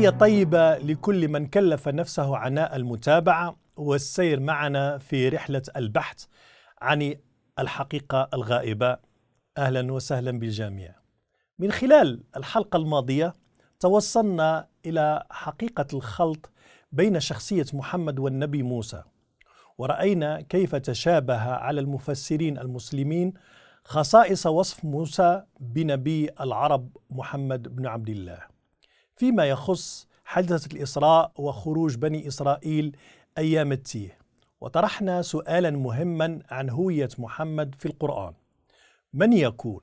تحية طيبة لكل من كلف نفسه عناء المتابعة والسير معنا في رحلة البحث عن الحقيقة الغائبة أهلا وسهلا بالجميع. من خلال الحلقة الماضية توصلنا إلى حقيقة الخلط بين شخصية محمد والنبي موسى ورأينا كيف تشابه على المفسرين المسلمين خصائص وصف موسى بنبي العرب محمد بن عبد الله فيما يخص حدثة الإسراء وخروج بني إسرائيل أيام التيه وطرحنا سؤالا مهما عن هوية محمد في القرآن من يكون؟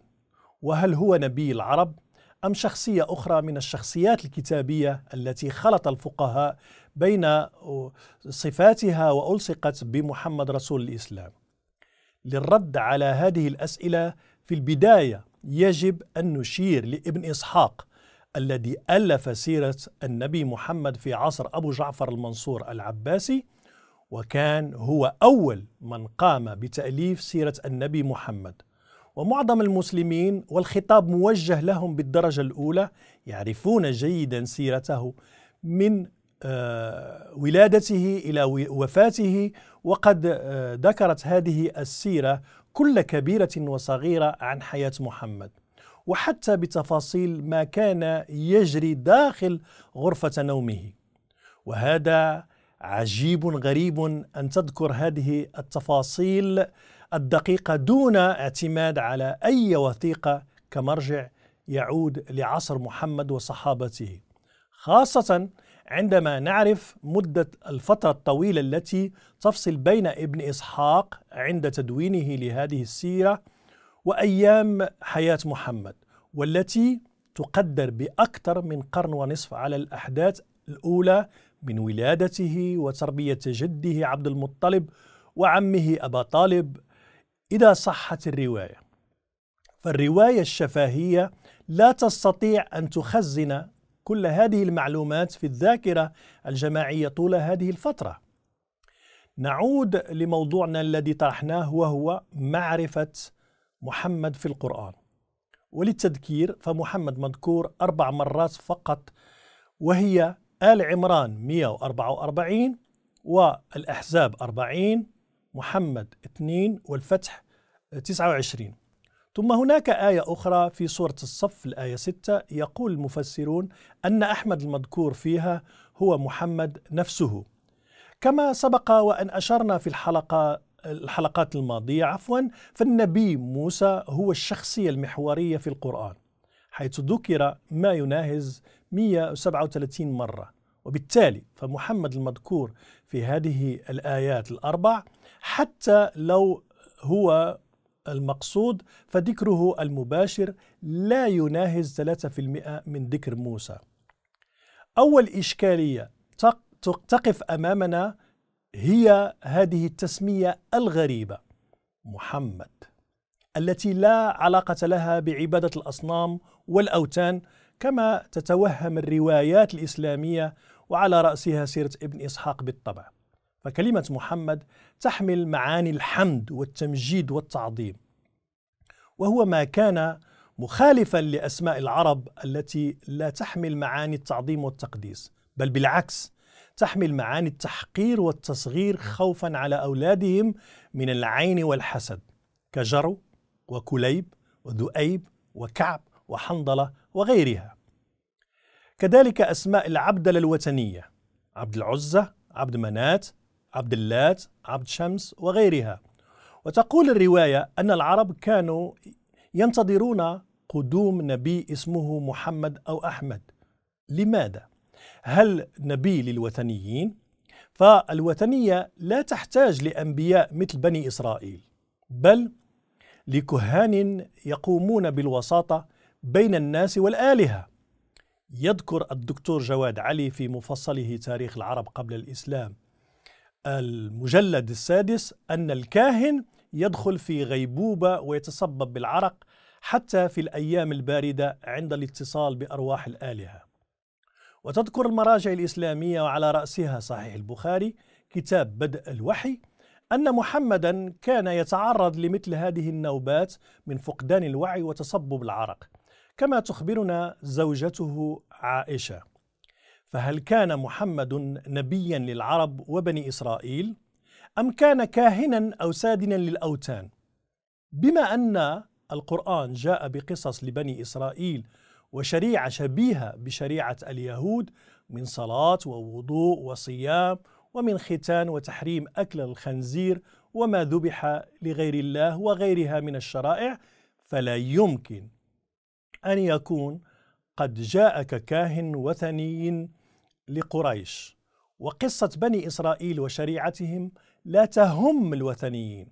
وهل هو نبي العرب؟ أم شخصية أخرى من الشخصيات الكتابية التي خلط الفقهاء بين صفاتها وألصقت بمحمد رسول الإسلام للرد على هذه الأسئلة في البداية يجب أن نشير لابن إسحاق الذي ألف سيرة النبي محمد في عصر أبو جعفر المنصور العباسي وكان هو أول من قام بتأليف سيرة النبي محمد ومعظم المسلمين والخطاب موجه لهم بالدرجة الأولى يعرفون جيدا سيرته من آه، ولادته إلى وفاته وقد آه، ذكرت هذه السيرة كل كبيرة وصغيرة عن حياة محمد وحتى بتفاصيل ما كان يجري داخل غرفة نومه وهذا عجيب غريب أن تذكر هذه التفاصيل الدقيقة دون اعتماد على أي وثيقة كمرجع يعود لعصر محمد وصحابته خاصة عندما نعرف مدة الفترة الطويلة التي تفصل بين ابن إسحاق عند تدوينه لهذه السيرة وأيام حياة محمد والتي تقدر بأكثر من قرن ونصف على الأحداث الأولى من ولادته وتربية جده عبد المطلب وعمه أبا طالب إذا صحت الرواية فالرواية الشفاهية لا تستطيع أن تخزن كل هذه المعلومات في الذاكرة الجماعية طول هذه الفترة نعود لموضوعنا الذي طرحناه وهو معرفة محمد في القرآن وللتذكير فمحمد مذكور أربع مرات فقط وهي آل عمران 144 والأحزاب 40 محمد 2 والفتح 29 ثم هناك آية أخرى في سورة الصف الآية 6 يقول المفسرون أن أحمد المذكور فيها هو محمد نفسه كما سبق وأن أشرنا في الحلقة الحلقات الماضية عفوا فالنبي موسى هو الشخصية المحورية في القرآن حيث ذكر ما يناهز 137 مرة وبالتالي فمحمد المذكور في هذه الآيات الأربع حتى لو هو المقصود فذكره المباشر لا يناهز 3% من ذكر موسى أول إشكالية تقف أمامنا هي هذه التسمية الغريبة محمد التي لا علاقة لها بعبادة الأصنام والأوتان كما تتوهم الروايات الإسلامية وعلى رأسها سيرة ابن إسحاق بالطبع فكلمة محمد تحمل معاني الحمد والتمجيد والتعظيم وهو ما كان مخالفا لأسماء العرب التي لا تحمل معاني التعظيم والتقديس بل بالعكس تحمل معاني التحقير والتصغير خوفا على أولادهم من العين والحسد كجرو وكليب وذؤيب وكعب وحنظلة وغيرها كذلك أسماء العبدلة الوثنية عبد العزة عبد منات عبد اللات عبد شمس وغيرها وتقول الرواية أن العرب كانوا ينتظرون قدوم نبي اسمه محمد أو أحمد لماذا؟ هل نبي للوثنيين؟ فالوثنية لا تحتاج لأنبياء مثل بني إسرائيل بل لكهان يقومون بالوساطة بين الناس والآلهة يذكر الدكتور جواد علي في مفصله تاريخ العرب قبل الإسلام المجلد السادس أن الكاهن يدخل في غيبوبة ويتسبب بالعرق حتى في الأيام الباردة عند الاتصال بأرواح الآلهة وتذكر المراجع الإسلامية وعلى رأسها صحيح البخاري كتاب بدء الوحي أن محمدا كان يتعرض لمثل هذه النوبات من فقدان الوعي وتصبب العرق كما تخبرنا زوجته عائشة فهل كان محمد نبيا للعرب وبني إسرائيل أم كان كاهنا أو سادنا للأوثان بما أن القرآن جاء بقصص لبني إسرائيل وشريعة شبيهة بشريعة اليهود من صلاة ووضوء وصيام ومن ختان وتحريم أكل الخنزير وما ذبح لغير الله وغيرها من الشرائع فلا يمكن أن يكون قد جاءك كاهن وثني لقريش وقصة بني إسرائيل وشريعتهم لا تهم الوثنيين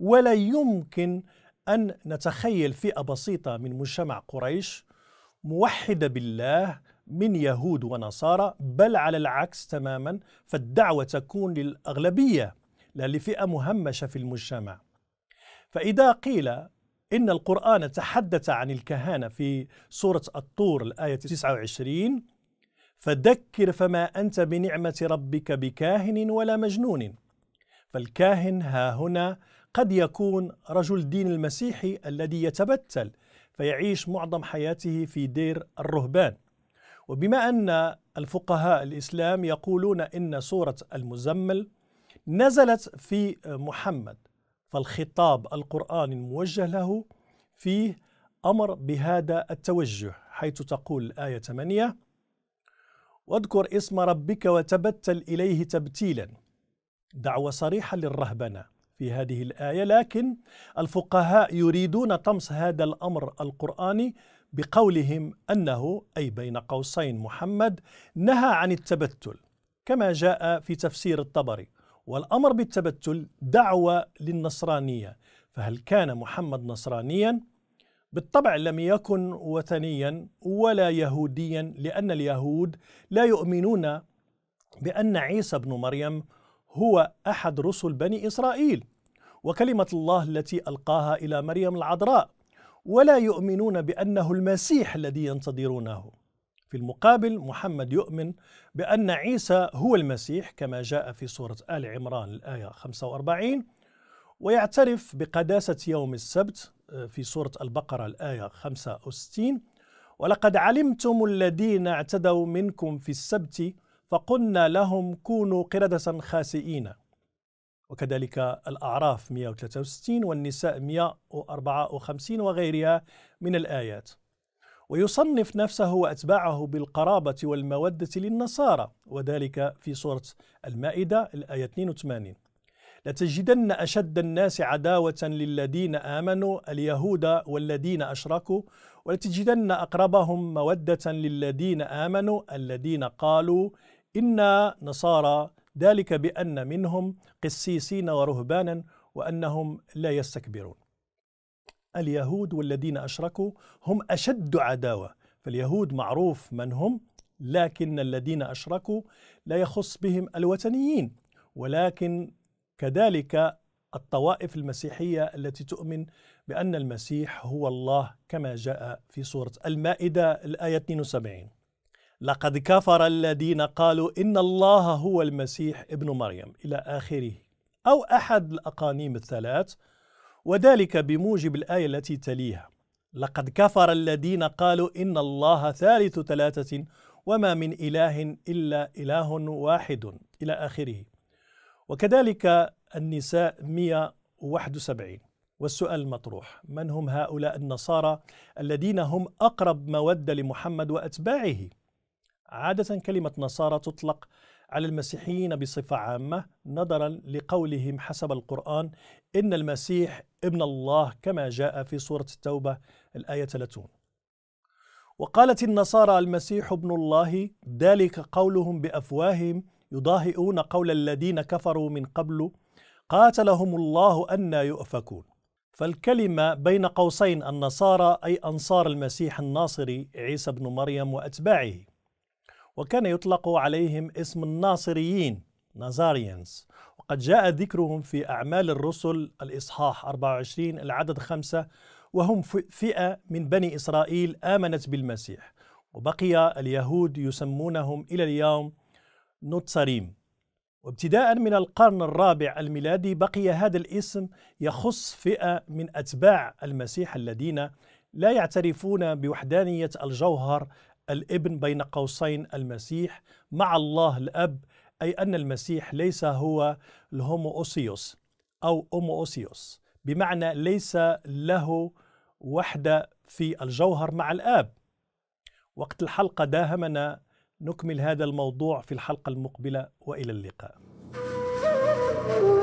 ولا يمكن أن نتخيل فئة بسيطة من مجتمع قريش موحدة بالله من يهود ونصارى بل على العكس تماما فالدعوة تكون للأغلبية لا لفئة مهمشة في المجتمع فإذا قيل إن القرآن تحدث عن الكهانة في سورة الطور الآية 29 فذكر فما أنت بنعمة ربك بكاهن ولا مجنون فالكاهن ها هنا قد يكون رجل الدين المسيحي الذي يتبتل فيعيش معظم حياته في دير الرهبان وبما أن الفقهاء الإسلام يقولون إن سورة المزمل نزلت في محمد فالخطاب القرآن الموجه له فيه أمر بهذا التوجه حيث تقول الآية 8 واذكر اسم ربك وتبتل إليه تبتيلا دعوة صريحة للرهبنة في هذه الآية لكن الفقهاء يريدون طمس هذا الأمر القرآني بقولهم أنه أي بين قوسين محمد نهى عن التبتل كما جاء في تفسير الطبري والأمر بالتبتل دعوة للنصرانية فهل كان محمد نصرانيا؟ بالطبع لم يكن وثنيا ولا يهوديا لأن اليهود لا يؤمنون بأن عيسى بن مريم هو احد رسل بني اسرائيل وكلمه الله التي القاها الى مريم العذراء ولا يؤمنون بانه المسيح الذي ينتظرونه في المقابل محمد يؤمن بان عيسى هو المسيح كما جاء في سوره ال عمران الايه 45 ويعترف بقداسه يوم السبت آه، في سوره البقره الايه 65 ولقد علمتم الذين اعتدوا منكم في السبت فقلنا لهم كونوا قردة خاسئين وكذلك الأعراف 163 والنساء 154 وغيرها من الآيات ويصنف نفسه وأتباعه بالقرابة والمودة للنصارى وذلك في سورة المائدة الآية 82 لتجدن أشد الناس عداوة للذين آمنوا اليهود والذين أشركوا ولتجدن أقربهم مودة للذين آمنوا الذين قالوا إن نصارى ذلك بأن منهم قسيسين ورهبانا وأنهم لا يستكبرون اليهود والذين أشركوا هم أشد عداوة فاليهود معروف من هم لكن الذين أشركوا لا يخص بهم الوثنيين ولكن كذلك الطوائف المسيحية التي تؤمن بأن المسيح هو الله كما جاء في سورة المائدة الآية 72 لقد كفر الذين قالوا إن الله هو المسيح ابن مريم إلى آخره أو أحد الأقانيم الثلاث وذلك بموجب الآية التي تليها لقد كفر الذين قالوا إن الله ثالث ثلاثة وما من إله إلا إله واحد إلى آخره وكذلك النساء 171 والسؤال المطروح من هم هؤلاء النصارى الذين هم أقرب مودة لمحمد وأتباعه عادة كلمة نصارى تطلق على المسيحيين بصفة عامة نظرا لقولهم حسب القرآن إن المسيح ابن الله كما جاء في سورة التوبة الآية 30 وقالت النصارى المسيح ابن الله ذلك قولهم بأفواههم يضاهئون قول الذين كفروا من قبل قاتلهم الله أن يؤفكون فالكلمة بين قوسين النصارى أي أنصار المسيح الناصري عيسى بن مريم وأتباعه وكان يطلق عليهم اسم الناصريين نازاريانز وقد جاء ذكرهم في أعمال الرسل الإصحاح 24 العدد خمسة وهم فئة من بني إسرائيل آمنت بالمسيح وبقي اليهود يسمونهم إلى اليوم نوتساريم وابتداء من القرن الرابع الميلادي بقي هذا الاسم يخص فئة من أتباع المسيح الذين لا يعترفون بوحدانية الجوهر الابن بين قوسين المسيح مع الله الاب اي ان المسيح ليس هو الهوموسيوس او اوموسيوس بمعنى ليس له وحده في الجوهر مع الاب وقت الحلقه داهمنا نكمل هذا الموضوع في الحلقه المقبله والى اللقاء thank you